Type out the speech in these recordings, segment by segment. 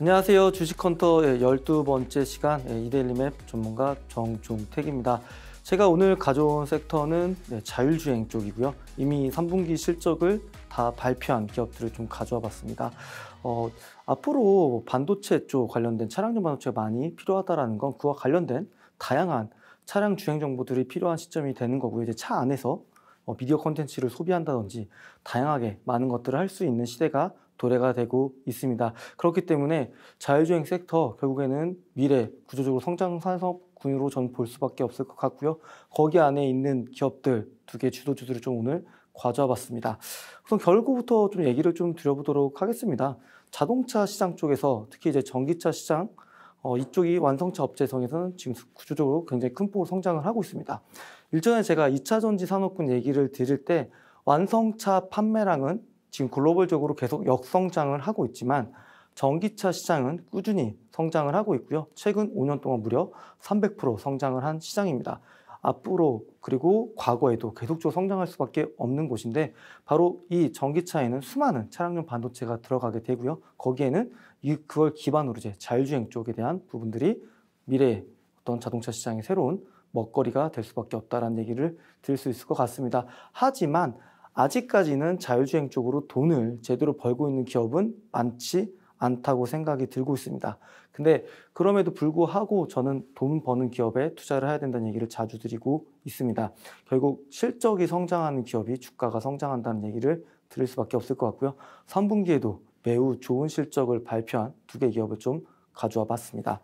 안녕하세요. 주식헌터의 12번째 시간 예, 이데일리맵 전문가 정종택입니다. 제가 오늘 가져온 섹터는 예, 자율주행 쪽이고요. 이미 3분기 실적을 다 발표한 기업들을 좀 가져와 봤습니다. 어, 앞으로 반도체 쪽 관련된 차량용 반도체가 많이 필요하다는 건 그와 관련된 다양한 차량 주행 정보들이 필요한 시점이 되는 거고요. 이제 차 안에서 어, 미디어 콘텐츠를 소비한다든지 다양하게 많은 것들을 할 수 있는 시대가 도래가 되고 있습니다. 그렇기 때문에 자율주행 섹터 결국에는 미래 구조적으로 성장 산업군으로 전 볼 수밖에 없을 것 같고요. 거기 안에 있는 기업들 두 개 주도주들을 좀 오늘 과주해봤습니다. 우선 결국부터 좀 얘기를 좀 드려보도록 하겠습니다. 자동차 시장 쪽에서 특히 이제 전기차 시장 어, 이쪽이 완성차 업체에서는 지금 구조적으로 굉장히 큰 폭으로 성장을 하고 있습니다. 일전에 제가 2차 전지 산업군 얘기를 드릴 때 완성차 판매량은 지금 글로벌적으로 계속 역성장을 하고 있지만 전기차 시장은 꾸준히 성장을 하고 있고요. 최근 5년 동안 무려 300% 성장을 한 시장입니다. 앞으로 그리고 과거에도 계속적으로 성장할 수밖에 없는 곳인데 바로 이 전기차에는 수많은 차량용 반도체가 들어가게 되고요. 거기에는 그걸 기반으로 이제 자율주행 쪽에 대한 부분들이 미래의 어떤 자동차 시장의 새로운 먹거리가 될 수밖에 없다는 얘기를 들을 수 있을 것 같습니다. 하지만 아직까지는 자율주행 쪽으로 돈을 제대로 벌고 있는 기업은 많지 않다고 생각이 들고 있습니다. 근데 그럼에도 불구하고 저는 돈 버는 기업에 투자를 해야 된다는 얘기를 자주 드리고 있습니다. 결국 실적이 성장하는 기업이 주가가 성장한다는 얘기를 드릴 수밖에 없을 것 같고요. 3분기에도 매우 좋은 실적을 발표한 두 개 기업을 좀 가져와 봤습니다.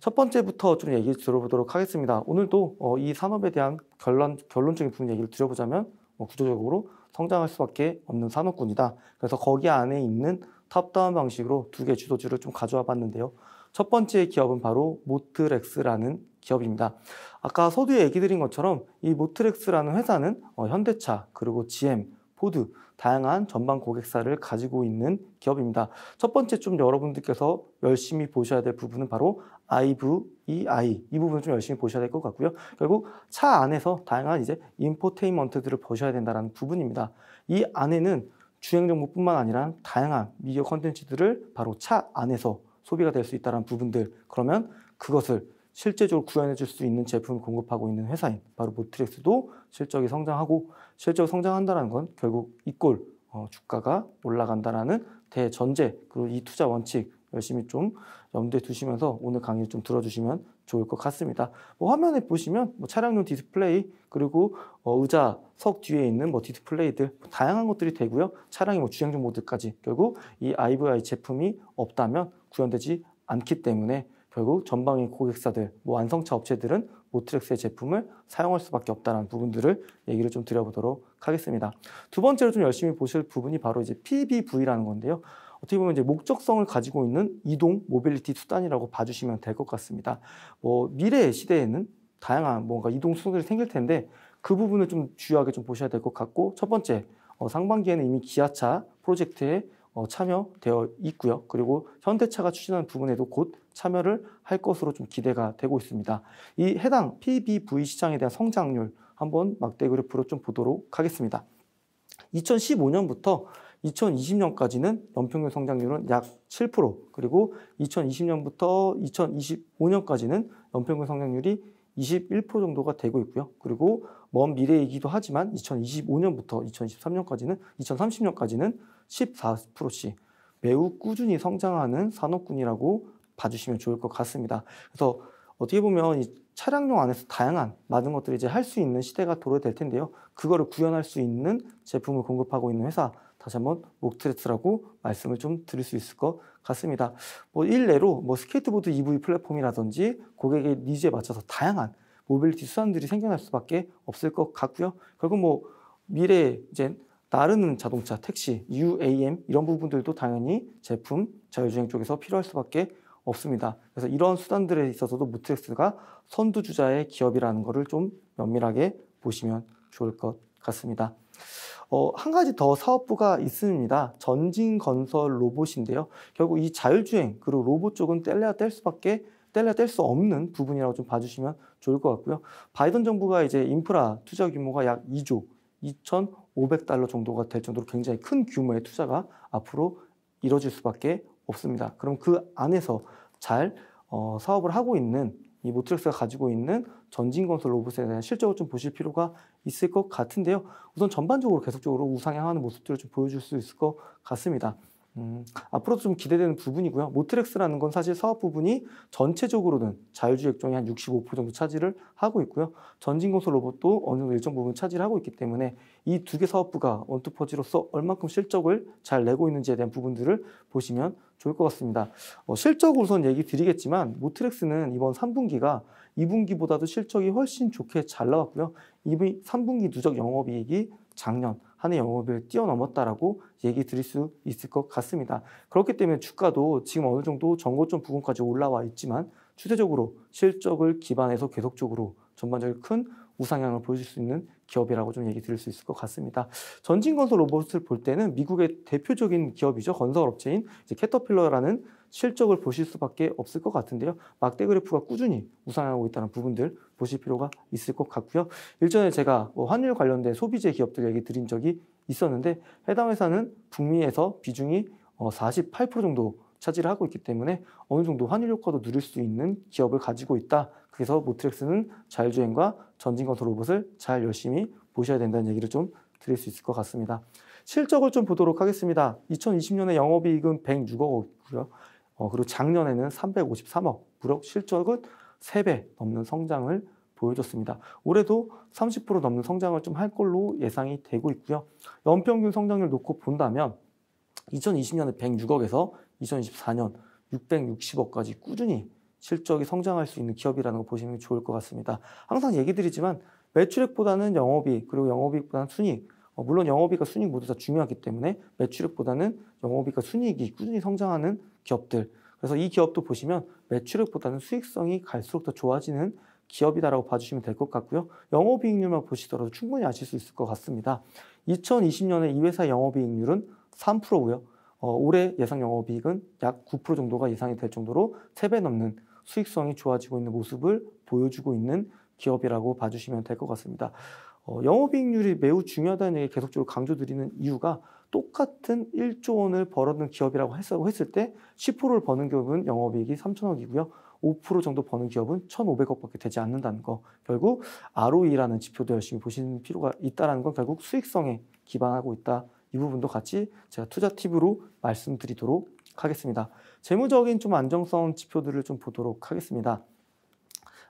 첫 번째부터 좀 얘기 들어보도록 하겠습니다. 오늘도 어, 이 산업에 대한 결론, 결론적인 부분 얘기를 드려보자면 어, 구조적으로 성장할 수밖에 없는 산업군이다. 그래서 거기 안에 있는 탑다운 방식으로 두 개 주도주를 좀 가져와 봤는데요. 첫 번째 기업은 바로 모트렉스라는 기업입니다. 아까 서두에 얘기 드린 것처럼 이 모트렉스라는 회사는 어, 현대차 그리고 GM, 포드 다양한 전방 고객사를 가지고 있는 기업입니다. 첫 번째 좀 여러분들께서 열심히 보셔야 될 부분은 바로 아이브 이 아이 이 부분을 좀 열심히 보셔야 될 것 같고요. 결국 차 안에서 다양한 이제 인포테인먼트들을 보셔야 된다라는 부분입니다. 이 안에는 주행 정보뿐만 아니라 다양한 미디어 컨텐츠들을 바로 차 안에서 소비가 될 수 있다는 부분들 그러면 그것을 실제적으로 구현해 줄 수 있는 제품을 공급하고 있는 회사인 바로 모트렉스도 실적이 성장하고 실적 성장한다는 건 결국 이꼴 어, 주가가 올라간다라는 대전제 그리고 이 투자 원칙 열심히 좀 염두에 두시면서 오늘 강의를 좀 들어주시면 좋을 것 같습니다. 뭐 화면에 보시면 뭐 차량용 디스플레이 그리고 어 의자 석 뒤에 있는 뭐 디스플레이들 뭐 다양한 것들이 되고요. 차량의 뭐 주행중 모드까지 결국 이 IVI 제품이 없다면 구현되지 않기 때문에 결국 전방의 고객사들, 뭐 완성차 업체들은 모트렉스의 제품을 사용할 수밖에 없다는 부분들을 얘기를 좀 드려보도록 하겠습니다. 두 번째로 좀 열심히 보실 부분이 바로 이제 PBV라는 건데요. 어떻게 보면 이제 목적성을 가지고 있는 이동 모빌리티 수단이라고 봐주시면 될 것 같습니다. 뭐 미래 시대에는 다양한 뭔가 이동 수단이 생길 텐데 그 부분을 좀 주요하게 좀 보셔야 될 것 같고 첫 번째 어, 상반기에는 이미 기아차 프로젝트에 어, 참여되어 있고요. 그리고 현대차가 추진하는 부분에도 곧 참여를 할 것으로 좀 기대가 되고 있습니다. 이 해당 PBV 시장에 대한 성장률 한번 막대 그래프로 좀 보도록 하겠습니다. 2015년부터 2020년까지는 연평균 성장률은 약 7% 그리고 2020년부터 2025년까지는 연평균 성장률이 21% 정도가 되고 있고요. 그리고 먼 미래이기도 하지만 2025년부터 2023년까지는 2030년까지는 14%씩 매우 꾸준히 성장하는 산업군이라고 봐주시면 좋을 것 같습니다. 그래서 어떻게 보면 이 차량용 안에서 다양한 많은 것들을 이제 할 수 있는 시대가 도래될 텐데요. 그거를 구현할 수 있는 제품을 공급하고 있는 회사 다시 한번 옥트레트라고 말씀을 좀 드릴 수 있을 것 같습니다. 뭐 일례로 뭐 스케이트보드 EV 플랫폼이라든지 고객의 니즈에 맞춰서 다양한 모빌리티 수단들이 생겨날 수밖에 없을 것 같고요. 결국 뭐 미래 이제 나르는 자동차, 택시, UAM 이런 부분들도 당연히 제품 자율주행 쪽에서 필요할 수밖에 없습니다. 그래서 이런 수단들에 있어서도 무트렉스가 선두주자의 기업이라는 것을 좀 면밀하게 보시면 좋을 것 같습니다. 어, 한 가지 더 사업부가 있습니다. 전진건설 로봇인데요. 결국 이 자율주행 그리고 로봇 쪽은 뗄래야 뗄 수밖에 뗄래야 뗄 수 없는 부분이라고 좀 봐주시면 좋을 것 같고요. 바이든 정부가 이제 인프라 투자 규모가 약 2조 2,500달러 정도가 될 정도로 굉장히 큰 규모의 투자가 앞으로 이뤄질 수밖에 없습니다. 그럼 그 안에서 잘 어, 사업을 하고 있는 이 모트렉스가 가지고 있는 전진건설 로봇에 대한 실적을 좀 보실 필요가 있을 것 같은데요. 우선 전반적으로 계속적으로 우상향하는 모습들을 좀 보여줄 수 있을 것 같습니다. 음, 앞으로도 좀 기대되는 부분이고요. 모트렉스라는 건 사실 사업 부분이 전체적으로는 자율주행 액종이 한 65% 정도 차지를 하고 있고요. 전진공설 로봇도 어느 정도 일정 부분 차지를 하고 있기 때문에 이 두 개 사업부가 원투퍼지로서 얼만큼 실적을 잘 내고 있는지에 대한 부분들을 보시면 좋을 것 같습니다. 어, 실적 우선 얘기 드리겠지만 모트렉스는 이번 3분기가 2분기보다도 실적이 훨씬 좋게 잘 나왔고요. 2분, 3분기 누적 영업이익이 작년 한해 영업을 뛰어넘었다라고 얘기 드릴 수 있을 것 같습니다. 그렇기 때문에 주가도 지금 어느 정도 전고점 부근까지 올라와 있지만 추세적으로 실적을 기반해서 계속적으로 전반적인 큰 우상향을 보여줄 수 있는 기업이라고 좀 얘기 드릴 수 있을 것 같습니다. 전진건설 로봇을 볼 때는 미국의 대표적인 기업이죠. 건설업체인 캐터필러라는 실적을 보실 수밖에 없을 것 같은데요. 막대 그래프가 꾸준히 우상하고 있다는 부분들 보실 필요가 있을 것 같고요. 일전에 제가 뭐 환율 관련된 소비재 기업들 얘기 드린 적이 있었는데 해당 회사는 북미에서 비중이 48% 어, 정도 차지를 하고 있기 때문에 어느 정도 환율 효과도 누릴 수 있는 기업을 가지고 있다. 그래서 모트렉스는 자율주행과 전진건설 로봇을 잘 열심히 보셔야 된다는 얘기를 좀 드릴 수 있을 것 같습니다. 실적을 좀 보도록 하겠습니다. 2020년에 영업이익은 106억이고요. 원 어, 그리고 작년에는 353억, 무력 실적은 3배 넘는 성장을 보여줬습니다. 올해도 30% 넘는 성장을 좀 할 걸로 예상이 되고 있고요. 연평균 성장률 놓고 본다면 2020년에 106억에서 2024년 660억까지 꾸준히 실적이 성장할 수 있는 기업이라는 거 보시면 좋을 것 같습니다. 항상 얘기 드리지만 매출액보다는 영업이익 그리고 영업이익보다는 순이익 어, 물론 영업이익과 순익 모두 다 중요하기 때문에 매출액보다는 영업이익과 순익이 꾸준히 성장하는 기업들 그래서 이 기업도 보시면 매출액보다는 수익성이 갈수록 더 좋아지는 기업이다라고 봐주시면 될 것 같고요. 영업이익률만 보시더라도 충분히 아실 수 있을 것 같습니다. 2020년에 이 회사 영업이익률은 3%고요. 어, 올해 예상 영업이익은 약 9% 정도가 예상이 될 정도로 3배 넘는 수익성이 좋아지고 있는 모습을 보여주고 있는 기업이라고 봐주시면 될 것 같습니다. 어, 영업이익률이 매우 중요하다는 얘기를 계속적으로 강조드리는 이유가 똑같은 1조 원을 벌어든 기업이라고 했을 때 10%를 버는 기업은 영업이익이 3천억이고요. 5% 정도 버는 기업은 1,500억밖에 되지 않는다는 거. 결국 ROE라는 지표도 열심히 보시는 필요가 있다는 건 결국 수익성에 기반하고 있다. 이 부분도 같이 제가 투자 팁으로 말씀드리도록 하겠습니다. 재무적인 좀 안정성 지표들을 좀 보도록 하겠습니다.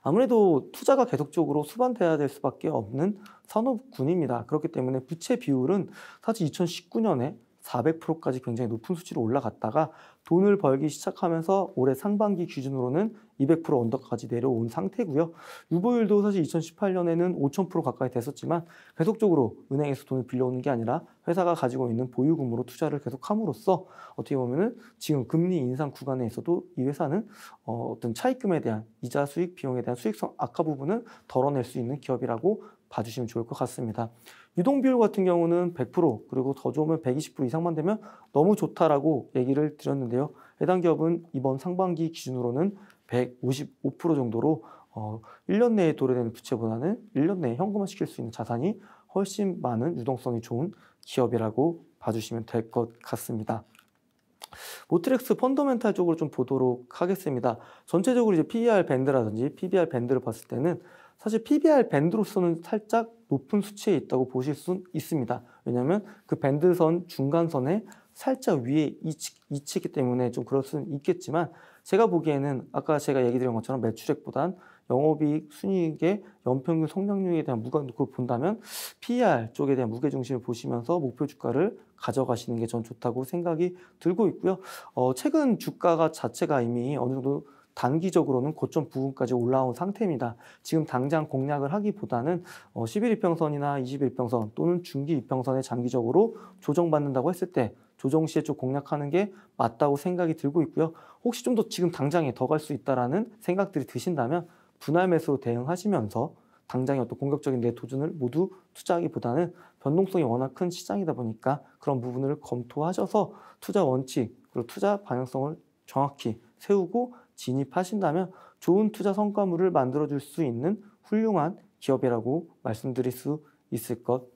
아무래도 투자가 계속적으로 수반돼야 될 수밖에 없는 산업군입니다. 그렇기 때문에 부채 비율은 사실 2019년에 400%까지 굉장히 높은 수치로 올라갔다가 돈을 벌기 시작하면서 올해 상반기 기준으로는 200% 언더까지 내려온 상태고요. 유보율도 사실 2018년에는 5,000% 가까이 됐었지만 계속적으로 은행에서 돈을 빌려오는 게 아니라 회사가 가지고 있는 보유금으로 투자를 계속함으로써 어떻게 보면은 지금 금리 인상 구간에 서도이 회사는 어, 어떤 차익금에 대한 이자 수익 비용에 대한 수익성 악화 부분은 덜어낼 수 있는 기업이라고 봐주시면 좋을 것 같습니다. 유동 비율 같은 경우는 100% 그리고 더 좋으면 120% 이상만 되면 너무 좋다라고 얘기를 드렸는데요. 해당 기업은 이번 상반기 기준으로는 155% 정도로 어, 1년 내에 도래되는 부채보다는 1년 내에 현금화 시킬 수 있는 자산이 훨씬 많은 유동성이 좋은 기업이라고 봐주시면 될 것 같습니다. 모트렉스 펀더멘탈 쪽으로 좀 보도록 하겠습니다. 전체적으로 이제 PER 밴드라든지 PBR 밴드를 봤을 때는 사실 PBR 밴드로서는 살짝 높은 수치에 있다고 보실 수 있습니다. 왜냐하면 그 밴드선 중간선에 살짝 위에 이치기 때문에 좀 그럴 수는 있겠지만 제가 보기에는 아까 제가 얘기 드린 것처럼 매출액보단 영업이익 순이익의 연평균 성장률에 대한 무관도를 본다면 PER 쪽에 대한 무게중심을 보시면서 목표 주가를 가져가시는 게 전 좋다고 생각이 들고 있고요. 어, 최근 주가가 자체가 이미 어느 정도 단기적으로는 고점 부근까지 올라온 상태입니다. 지금 당장 공략을 하기보다는 어, 10일 평선이나2 1일평선 또는 중기 이평선에 장기적으로 조정받는다고 했을 때 조정 시에 좀 공략하는 게 맞다고 생각이 들고 있고요. 혹시 좀 더 지금 당장에 더 갈 수 있다라는 생각들이 드신다면 분할 매수로 대응하시면서 당장의 어떤 공격적인 내 도전을 모두 투자하기보다는 변동성이 워낙 큰 시장이다 보니까 그런 부분을 검토하셔서 투자 원칙 그리고 투자 방향성을 정확히 세우고 진입하신다면 좋은 투자 성과물을 만들어줄 수 있는 훌륭한 기업이라고 말씀드릴 수 있을 것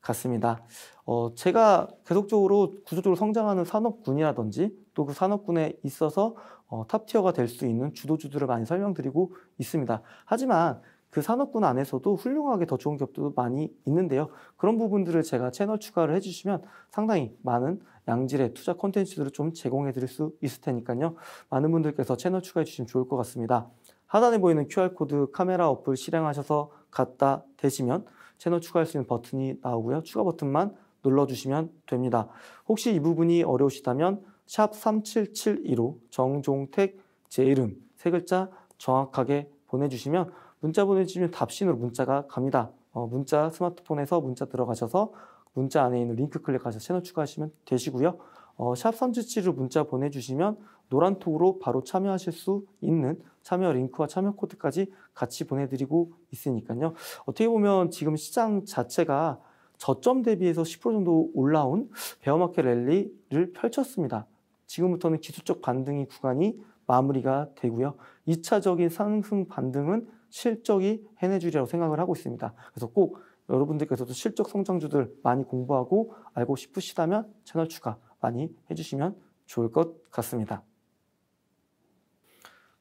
같습니다. 어, 제가 계속적으로 구조적으로 성장하는 산업군이라든지 또 그 산업군에 있어서 어, 탑티어가 될 수 있는 주도주들을 많이 설명드리고 있습니다. 하지만 그 산업군 안에서도 훌륭하게 더 좋은 기업도 많이 있는데요. 그런 부분들을 제가 채널 추가를 해주시면 상당히 많은 양질의 투자 콘텐츠들을 좀 제공해 드릴 수 있을 테니까요. 많은 분들께서 채널 추가해 주시면 좋을 것 같습니다. 하단에 보이는 QR코드 카메라 어플 실행하셔서 갖다 대시면 채널 추가할 수 있는 버튼이 나오고요. 추가 버튼만 눌러주시면 됩니다. 혹시 이 부분이 어려우시다면 샵 3772로 정종택 제 이름 세 글자 정확하게 보내주시면 문자 보내주시면 답신으로 문자가 갑니다. 어, 문자 스마트폰에서 문자 들어가셔서 문자 안에 있는 링크 클릭하셔서 채널 추가하시면 되시고요. 어, 샵3주치로 문자 보내주시면 노란톡으로 바로 참여하실 수 있는 참여 링크와 참여 코드까지 같이 보내드리고 있으니까요. 어떻게 보면 지금 시장 자체가 저점 대비해서 10% 정도 올라온 베어마켓 랠리를 펼쳤습니다. 지금부터는 기술적 반등이 구간이 마무리가 되고요. 2차적인 상승 반등은 실적이 해내주리라고 생각을 하고 있습니다. 그래서 꼭 여러분들께서도 실적 성장주들 많이 공부하고 알고 싶으시다면 채널 추가 많이 해주시면 좋을 것 같습니다.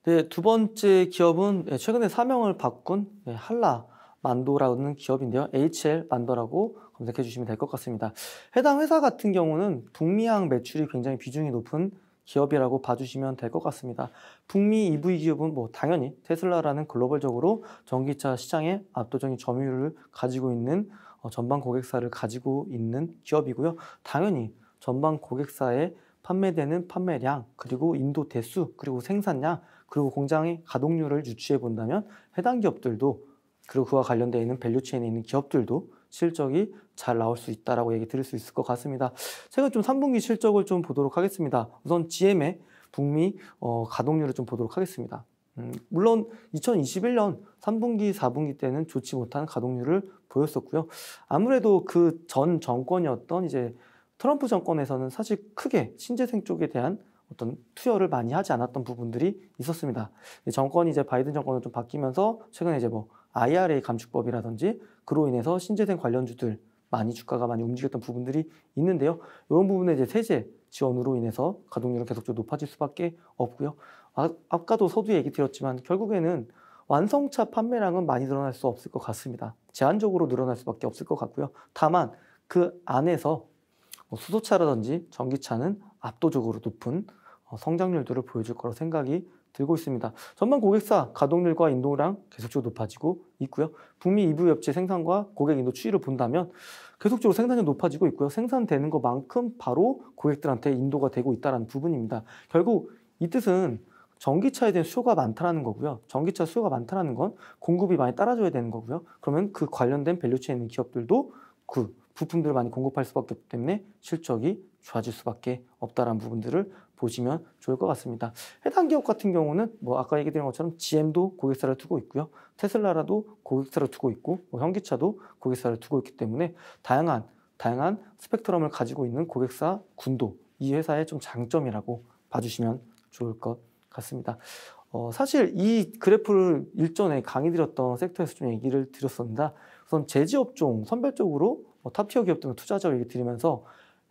네, 두 번째 기업은 예, 최근에 사명을 바꾼 한라 예, 만도라는 기업인데요. HL 만도라고 검색해 주시면 될 것 같습니다. 해당 회사 같은 경우는 북미향 매출이 굉장히 비중이 높은 기업이라고 봐주시면 될 것 같습니다. 북미 EV 기업은 뭐 당연히 테슬라라는 글로벌적으로 전기차 시장의 압도적인 점유율을 가지고 있는 어, 전방 고객사를 가지고 있는 기업이고요. 당연히 전방 고객사의 판매되는 판매량, 그리고 인도 대수, 그리고 생산량, 그리고 공장의 가동률을 유추해 본다면 해당 기업들도 그리고 그와 관련되어 있는 밸류체인에 있는 기업들도 실적이 잘 나올 수 있다라고 얘기 드릴 수 있을 것 같습니다. 최근 좀 3분기 실적을 좀 보도록 하겠습니다. 우선 GM의 북미 어, 가동률을 좀 보도록 하겠습니다. 음, 물론 2021년 3분기, 4분기 때는 좋지 못한 가동률을 보였었고요. 아무래도 그 전 정권이었던 이제 트럼프 정권에서는 사실 크게 신재생 쪽에 대한 어떤 투여를 많이 하지 않았던 부분들이 있었습니다. 정권이 이제 바이든 정권으좀 바뀌면서 최근에 이제 뭐 IRA 감축법이라든지 그로 인해서 신재생 관련주들 많이 주가가 많이 움직였던 부분들이 있는데요. 이런 부분에 이제 세제 지원으로 인해서 가동률은 계속적 높아질 수밖에 없고요. 아, 아까도 서두 에 얘기 드렸지만 결국에는 완성차 판매량은 많이 늘어날 수 없을 것 같습니다. 제한적으로 늘어날 수밖에 없을 것 같고요. 다만 그 안에서 뭐 수소차라든지 전기차는 압도적으로 높은 어, 성장률들을 보여줄 거로 생각이 들고 있습니다. 전반 고객사 가동률과 인도량 계속적으로 높아지고 있고요. 북미 이 v 업체 생산과 고객 인도 추이를 본다면 계속적으로 생산이 높아지고 있고요. 생산되는 것만큼 바로 고객들한테 인도가 되고 있다는 부분입니다. 결국 이 뜻은 전기차에 대한 수요가 많다는 거고요. 전기차 수요가 많다는 건 공급이 많이 따라줘야 되는 거고요. 그러면 그 관련된 밸류체인 있는 기업들도 그 부품들을 많이 공급할 수밖에 없기 때문에 실적이 좋아질 수밖에 없다는 부분들을 보시면 좋을 것 같습니다. 해당 기업 같은 경우는 뭐 아까 얘기 드린 것처럼 GM도 고객사를 두고 있고요. 테슬라라도 고객사를 두고 있고 뭐 현기차도 고객사를 두고 있기 때문에 다양한 다양한 스펙트럼을 가지고 있는 고객사 군도 이 회사의 좀 장점이라고 봐주시면 좋을 것 같습니다. 어, 사실 이 그래프를 일전에 강의 드렸던 섹터에서 좀 얘기를 드렸습니다 우선 제지업종 선별적으로 어, 탑티어 기업 등을 투자자 얘기 드리면서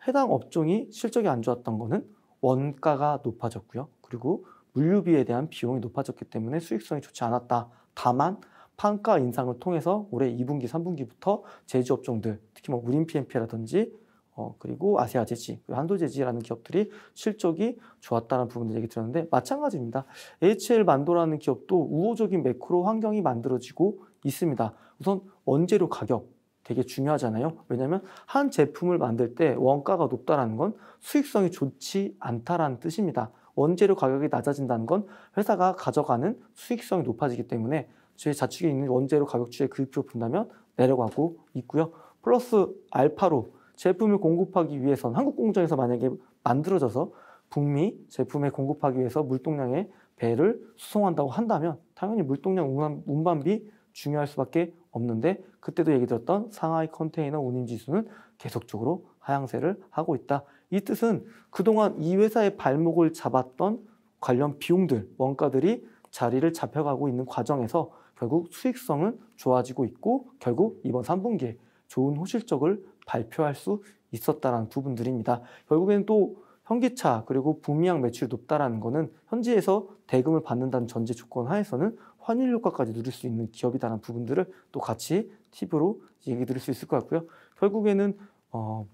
해당 업종이 실적이 안 좋았던 거는 원가가 높아졌고요. 그리고 물류비에 대한 비용이 높아졌기 때문에 수익성이 좋지 않았다. 다만 판가 인상을 통해서 올해 2분기, 3분기부터 제조업종들, 특히 뭐 우린 PMP라든지 어, 그리고 아세아제지, 그 한도제지라는 기업들이 실적이 좋았다는 부분을 얘기 드렸는데 마찬가지입니다. HL 만도라는 기업도 우호적인 매크로 환경이 만들어지고 있습니다. 우선 원재료 가격, 되게 중요하잖아요. 왜냐하면 한 제품을 만들 때 원가가 높다는건 수익성이 좋지 않다라는 뜻입니다. 원재료 가격이 낮아진다는 건 회사가 가져가는 수익성이 높아지기 때문에 제 좌측에 있는 원재료 가격 추이의 그래표로 본다면 내려가고 있고요. 플러스 알파로 제품을 공급하기 위해선 한국 공장에서 만약에 만들어져서 북미 제품에 공급하기 위해서 물동량의 배를 수송한다고 한다면 당연히 물동량 운반비 중요할 수밖에 없는데 그때도 얘기 드렸던 상하이 컨테이너 운임 지수는 계속적으로 하향세를 하고 있다. 이 뜻은 그동안 이 회사의 발목을 잡았던 관련 비용들, 원가들이 자리를 잡혀가고 있는 과정에서 결국 수익성은 좋아지고 있고 결국 이번 3분기에 좋은 호실적을 발표할 수 있었다라는 부분들입니다. 결국에는 또 현기차 그리고 북미향 매출이 높다라는 것은 현지에서 대금을 받는다는 전제 조건 하에서는 환율 효과까지 누릴 수 있는 기업이다라는 부분들을 또 같이 팁으로 얘기 드릴 수 있을 것 같고요. 결국에는 어,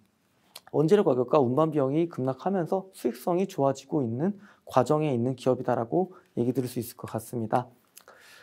원재료 가격과 운반 비용이 급락하면서 수익성이 좋아지고 있는 과정에 있는 기업이다라고 얘기 드릴 수 있을 것 같습니다.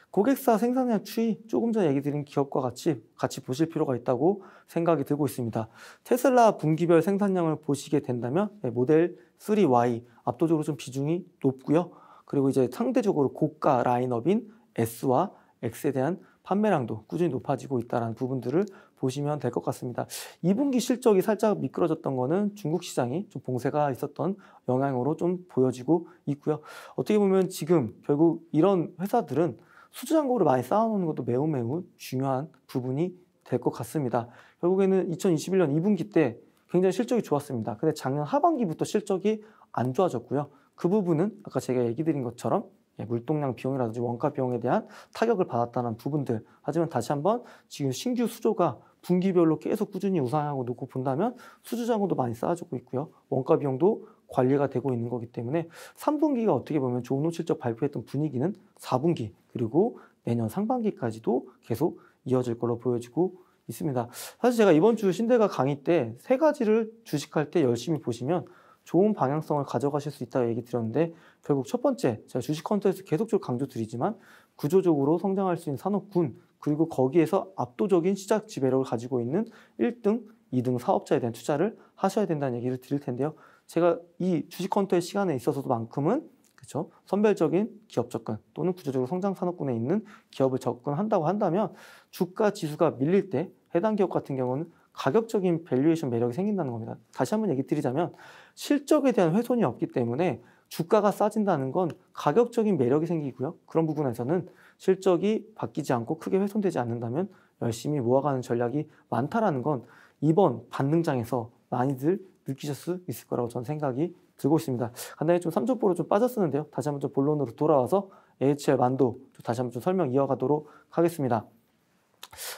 고객사 생산량 추이 조금 전에 얘기 드린 기업과 같이 같이 보실 필요가 있다고 생각이 들고 있습니다. 테슬라 분기별 생산량을 보시게 된다면 네, 모델 3Y 압도적으로 좀 비중이 높고요. 그리고 이제 상대적으로 고가 라인업인 S와 X에 대한 판매량도 꾸준히 높아지고 있다는 부분들을 보시면 될 것 같습니다. 2분기 실적이 살짝 미끄러졌던 거는 중국 시장이 좀 봉쇄가 있었던 영향으로 좀 보여지고 있고요. 어떻게 보면 지금 결국 이런 회사들은 수주 잔고를 많이 쌓아놓는 것도 매우 매우 중요한 부분이 될 것 같습니다. 결국에는 2021년 2분기 때 굉장히 실적이 좋았습니다. 근데 작년 하반기부터 실적이 안 좋아졌고요. 그 부분은 아까 제가 얘기 드린 것처럼 예, 물동량 비용이라든지 원가 비용에 대한 타격을 받았다는 부분들. 하지만 다시 한번 지금 신규 수조가 분기별로 계속 꾸준히 우상향하고 놓고 본다면 수주 자금도 많이 쌓아주고 있고요. 원가 비용도 관리가 되고 있는 거기 때문에 3분기가 어떻게 보면 좋은호 실적 발표했던 분위기는 4분기 그리고 내년 상반기까지도 계속 이어질 걸로 보여지고 있습니다. 사실 제가 이번 주 신대가 강의 때 세 가지를 주식할 때 열심히 보시면 좋은 방향성을 가져가실 수 있다고 얘기 드렸는데 결국 첫 번째 제가 주식 컨트에서 계속적으로 강조드리지만 구조적으로 성장할 수 있는 산업군 그리고 거기에서 압도적인 시작 지배력을 가지고 있는 1등, 2등 사업자에 대한 투자를 하셔야 된다는 얘기를 드릴 텐데요. 제가 이 주식 컨트의 시간에 있어서도만큼은 그렇죠? 선별적인 기업 접근 또는 구조적으로 성장 산업군에 있는 기업을 접근한다고 한다면 주가 지수가 밀릴 때 해당 기업 같은 경우는 가격적인 밸류에이션 매력이 생긴다는 겁니다. 다시 한번 얘기 드리자면 실적에 대한 훼손이 없기 때문에 주가가 싸진다는 건 가격적인 매력이 생기고요. 그런 부분에서는 실적이 바뀌지 않고 크게 훼손되지 않는다면 열심히 모아가는 전략이 많다라는 건 이번 반등장에서 많이들 느끼셨을 있을 거라고 저는 생각이 들고 있습니다. 간단히 좀 삼족보로 좀 빠졌었는데요. 다시 한번 좀 본론으로 돌아와서 AHL 만도 다시 한번 좀 설명 이어가도록 하겠습니다.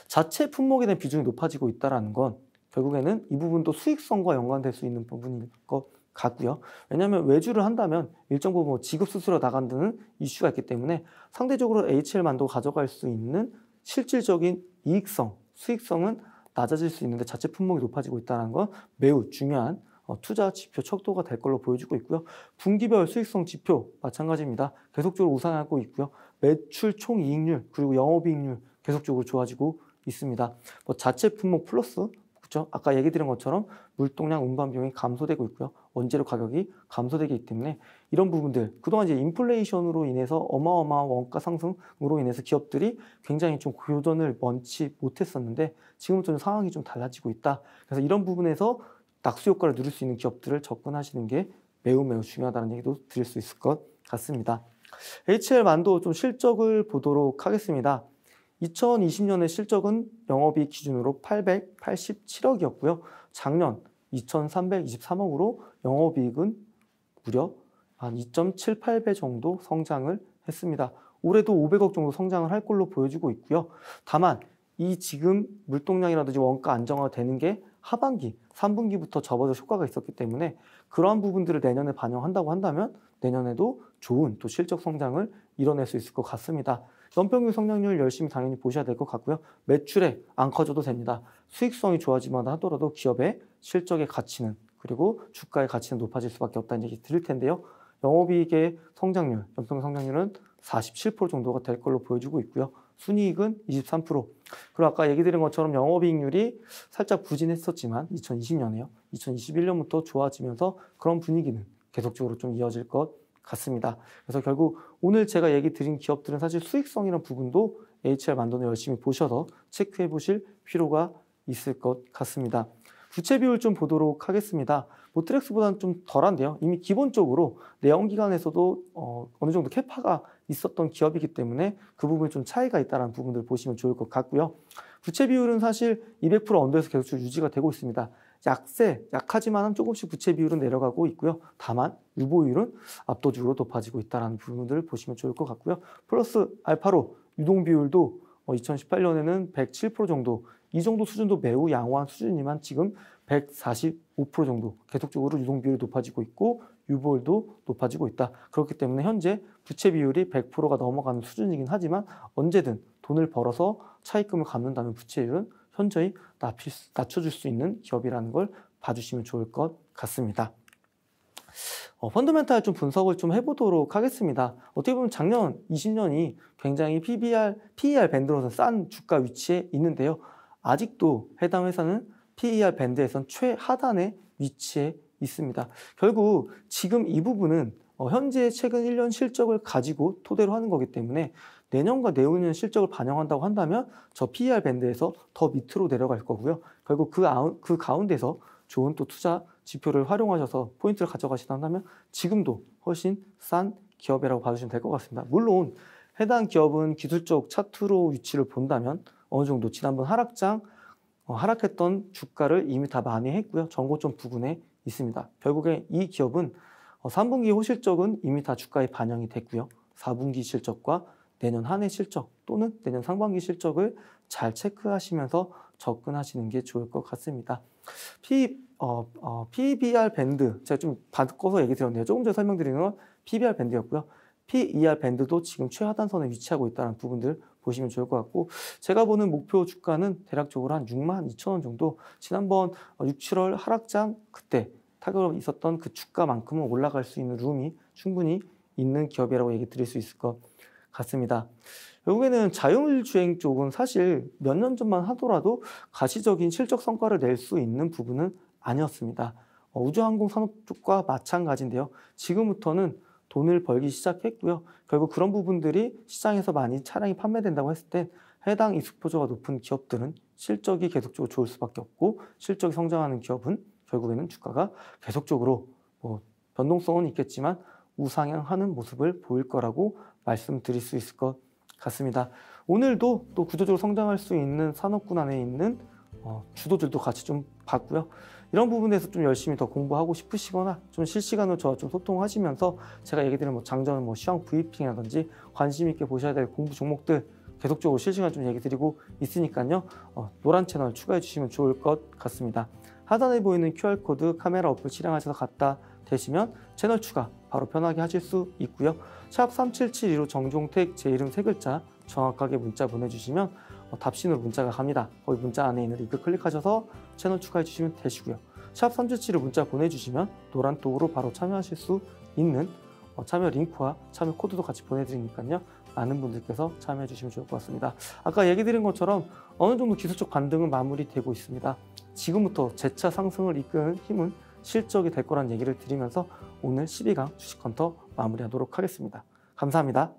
자체 품목에 대한 비중이 높아지고 있다는 건 결국에는 이 부분도 수익성과 연관될 수 있는 부분인 것 같고요. 왜냐하면 외주를 한다면 일정 부분 뭐 지급 수수료 나간다는 이슈가 있기 때문에 상대적으로 HL만도 가져갈 수 있는 실질적인 이익성, 수익성은 낮아질 수 있는데 자체 품목이 높아지고 있다는 건 매우 중요한 어, 투자 지표 척도가 될 걸로 보여지고 있고요. 분기별 수익성 지표 마찬가지입니다. 계속적으로 우상하고 있고요. 매출 총 이익률 그리고 영업이익률 계속적으로 좋아지고 있습니다. 뭐 자체 품목 플러스 그죠 아까 얘기 드린 것처럼 물동량 운반 비용이 감소되고 있고요. 원재료 가격이 감소되기 때문에 이런 부분들 그동안 이제 인플레이션으로 인해서 어마어마한 원가 상승으로 인해서 기업들이 굉장히 좀 교전을 먼치 못했었는데 지금은 좀 상황이 좀 달라지고 있다. 그래서 이런 부분에서 낙수 효과를 누릴 수 있는 기업들을 접근하시는 게 매우 매우 중요하다는 얘기도 드릴 수 있을 것 같습니다. HL 만도 좀 실적을 보도록 하겠습니다. 2020년의 실적은 영업이익 기준으로 887억이었고요. 작년 2323억으로 영업이익은 무려 한 2.78배 정도 성장을 했습니다. 올해도 500억 정도 성장을 할 걸로 보여지고 있고요. 다만 이 지금 물동량이라든지 원가 안정화되는 게 하반기, 3분기부터 접어들 효과가 있었기 때문에 그러한 부분들을 내년에 반영한다고 한다면 내년에도 좋은 또 실적 성장을 이뤄낼 수 있을 것 같습니다. 연평균 성장률 열심히 당연히 보셔야 될 것 같고요. 매출에 안 커져도 됩니다. 수익성이 좋아지만 하더라도 기업의 실적의 가치는 그리고 주가의 가치는 높아질 수밖에 없다는 얘기 드릴 텐데요. 영업이익의 성장률, 연평균 성장률은 47% 정도가 될 걸로 보여주고 있고요. 순이익은 23%. 그리고 아까 얘기 드린 것처럼 영업이익률이 살짝 부진했었지만 2020년에요. 2021년부터 좋아지면서 그런 분위기는 계속적으로 좀 이어질 것 같습니다. 그래서 결국 오늘 제가 얘기 드린 기업들은 사실 수익성이라 부분도 HR 만돈는 열심히 보셔서 체크해 보실 필요가 있을 것 같습니다. 부채 비율 좀 보도록 하겠습니다. 모트렉스보다는 좀 덜한데요. 이미 기본적으로 내연 기간에서도 어, 느 정도 캐파가 있었던 기업이기 때문에 그 부분에 좀 차이가 있다는 부분들 보시면 좋을 것 같고요. 부채 비율은 사실 200% 언더에서 계속 유지가 되고 있습니다. 약세, 약하지만 은 조금씩 부채 비율은 내려가고 있고요. 다만 유보율은 압도적으로 높아지고 있다는 부분들을 보시면 좋을 것 같고요. 플러스 알파로 유동 비율도 2018년에는 어, 107% 정도 이 정도 수준도 매우 양호한 수준이지만 지금 145% 정도 계속적으로 유동 비율이 높아지고 있고 유보율도 높아지고 있다. 그렇기 때문에 현재 부채 비율이 100%가 넘어가는 수준이긴 하지만 언제든 돈을 벌어서 차입금을 갚는다면 부채율은 현저히 낮춰줄 수 있는 기업이라는 걸 봐주시면 좋을 것 같습니다. 어, 펀더멘탈 좀 분석을 좀 해보도록 하겠습니다. 어떻게 보면 작년 20년이 굉장히 PBR, PER 밴드로서 싼 주가 위치에 있는데요. 아직도 해당 회사는 PER 밴드에선 최하단의 위치에 있습니다. 결국 지금 이 부분은 어, 현재 최근 1년 실적을 가지고 토대로 하는 거기 때문에 내년과 내후년 실적을 반영한다고 한다면 저 PER 밴드에서 더 밑으로 내려갈 거고요. 결국 그, 아우, 그 가운데서 좋은 또 투자 지표를 활용하셔서 포인트를 가져가신다면 지금도 훨씬 싼 기업이라고 봐주시면 될 것 같습니다. 물론 해당 기업은 기술적 차트로 위치를 본다면 어느 정도 지난번 하락장 어, 하락했던 주가를 이미 다 많이 했고요. 전고점 부근에 있습니다. 결국에 이 기업은 3분기 어, 호실적은 이미 다 주가에 반영이 됐고요. 4분기 실적과 내년 한 해 실적 또는 내년 상반기 실적을 잘 체크하시면서 접근하시는 게 좋을 것 같습니다. P, 어, 어, PBR 밴드, 제가 좀 바꿔서 얘기 드렸는데 조금 전에 설명드리는 건 PBR 밴드였고요. PER 밴드도 지금 최하단선에 위치하고 있다는 부분들 보시면 좋을 것 같고 제가 보는 목표 주가는 대략적으로 한 6만 2천 원 정도 지난번 6, 어, 7월 하락장 그때 타격으로 있었던 그 주가만큼은 올라갈 수 있는 룸이 충분히 있는 기업이라고 얘기 드릴 수 있을 것 같습니다. 결국에는 자율주행 쪽은 사실 몇 년 전만 하더라도 가시적인 실적 성과를 낼 수 있는 부분은 아니었습니다. 어, 우주항공 산업 쪽과 마찬가지인데요. 지금부터는 돈을 벌기 시작했고요. 결국 그런 부분들이 시장에서 많이 차량이 판매된다고 했을 때 해당 익스포저가 높은 기업들은 실적이 계속적으로 좋을 수밖에 없고 실적이 성장하는 기업은 결국에는 주가가 계속적으로 뭐 변동성은 있겠지만 우상향하는 모습을 보일 거라고 말씀드릴 수 있을 것 같습니다. 오늘도 또 구조적으로 성장할 수 있는 산업군 안에 있는 어, 주도들도 같이 좀 봤고요. 이런 부분에서 좀 열심히 더 공부하고 싶으시거나 좀 실시간으로 저와 좀 소통하시면서 제가 얘기 드린 뭐 장전, 뭐 시황 브이핑이라든지 관심 있게 보셔야 될 공부 종목들 계속적으로 실시간 좀 얘기 드리고 있으니까요. 어, 노란 채널 추가해 주시면 좋을 것 같습니다. 하단에 보이는 QR코드 카메라 어플 실행하셔서 갖다 되시면 채널 추가 바로 편하게 하실 수 있고요. 샵 3772로 정종택 제 이름 세 글자 정확하게 문자 보내주시면 어, 답신으로 문자가 갑니다. 거기 문자 안에 있는 링크 클릭하셔서 채널 추가해 주시면 되시고요. 샵 3772로 문자 보내주시면 노란 톡으로 바로 참여하실 수 있는 어, 참여 링크와 참여 코드도 같이 보내드리니까요. 많은 분들께서 참여해 주시면 좋을 것 같습니다. 아까 얘기 드린 것처럼 어느 정도 기술적 반등은 마무리되고 있습니다. 지금부터 재차 상승을 이끄는 힘은 실적이 될 거란 얘기를 드리면서 오늘 12강 주식헌터 마무리하도록 하겠습니다. 감사합니다.